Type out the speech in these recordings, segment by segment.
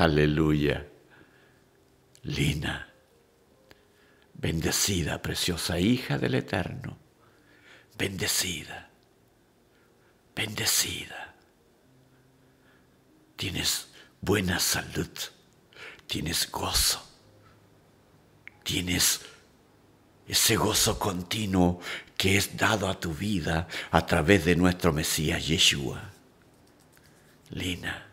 Aleluya. Lina, bendecida, preciosa hija del Eterno, bendecida, bendecida. Tienes buena salud, tienes gozo, tienes ese gozo continuo que es dado a tu vida a través de nuestro Mesías Yeshua. Lina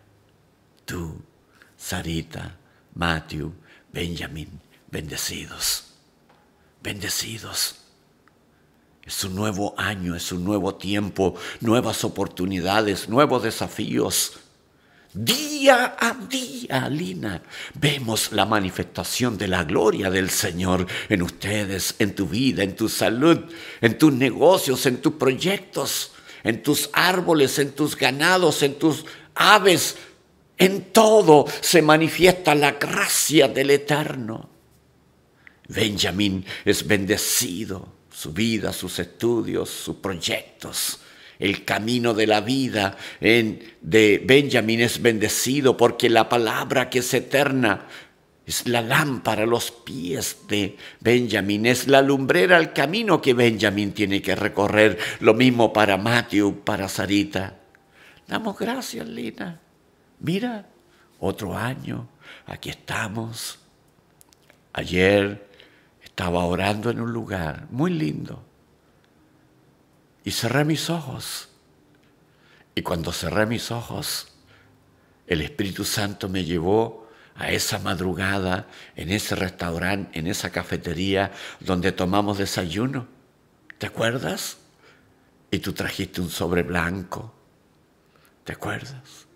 Sarita, Matthew, Benjamin, bendecidos, bendecidos. Es un nuevo año, es un nuevo tiempo, nuevas oportunidades, nuevos desafíos. Día a día, Lina, vemos la manifestación de la gloria del Señor en ustedes, en tu vida, en tu salud, en tus negocios, en tus proyectos, en tus árboles, en tus ganados, en tus aves, en todo se manifiesta la gracia del Eterno. Benjamín es bendecido, su vida, sus estudios, sus proyectos. El camino de la vida en, de Benjamín es bendecido porque la palabra que es eterna es la lámpara a los pies de Benjamín, es la lumbrera al camino que Benjamín tiene que recorrer. Lo mismo para Matthew, para Sarita. Damos gracias, Lina. Mira, otro año, aquí estamos. Ayer estaba orando en un lugar muy lindo y cerré mis ojos. Y cuando cerré mis ojos, el Espíritu Santo me llevó a esa madrugada, en ese restaurante, en esa cafetería donde tomamos desayuno. ¿Te acuerdas? Y tú trajiste un sobre blanco. ¿Te acuerdas?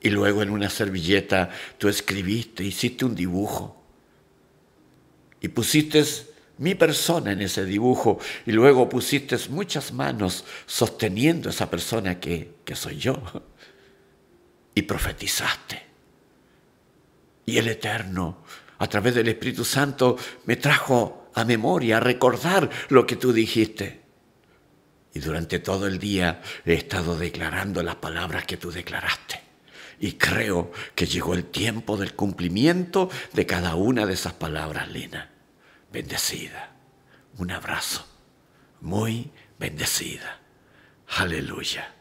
y luego en una servilleta tú escribiste, hiciste un dibujo y pusiste mi persona en ese dibujo y luego pusiste muchas manos sosteniendo a esa persona que, que soy yo y profetizaste. Y el Eterno, a través del Espíritu Santo, me trajo a memoria, a recordar lo que tú dijiste. Y durante todo el día he estado declarando las palabras que tú declaraste. Y creo que llegó el tiempo del cumplimiento de cada una de esas palabras, Lina. Bendecida. Un abrazo. Muy bendecida. Aleluya.